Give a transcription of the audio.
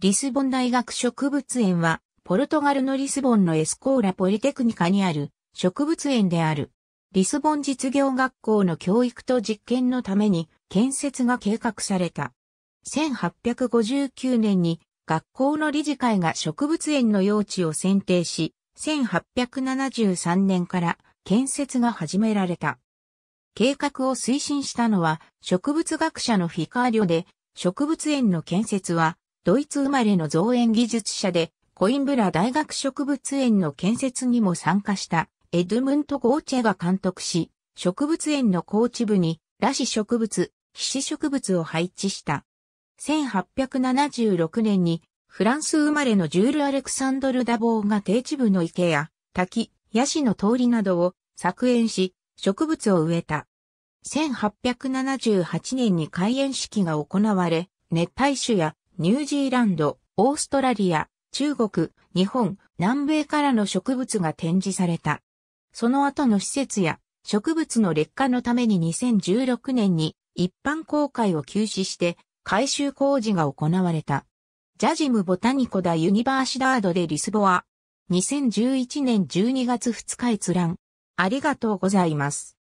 リスボン大学植物園は、ポルトガルのリスボンのエスコーラポリテクニカにある植物園である。リスボン実業学校の教育と実験のために建設が計画された。1859年に学校の理事会が植物園の用地を選定し、1873年から建設が始められた。計画を推進したのは植物学者のフィカーリョで、植物園の建設はドイツ生まれの造園技術者で、コインブラ大学植物園の建設にも参加したエドムント・ゴーチェが監督し、植物園の高知部に、ラシ植物、皮脂植物を配置した。1876年に、フランス生まれのジュール・アレクサンドル・ダボーが低地部の池や滝、ヤシの通りなどを削園し、植物を植えた。1878年に開園式が行われ、熱帯種やニュージーランド、オーストラリア、中国、日本、南米からの植物が展示された。その後の施設や植物の劣化のために2016年に一般公開を休止して改修工事が行われた。ジャジムボタニコダユニバーシダードでリスボア。2011年12月2日閲覧。ありがとうございます。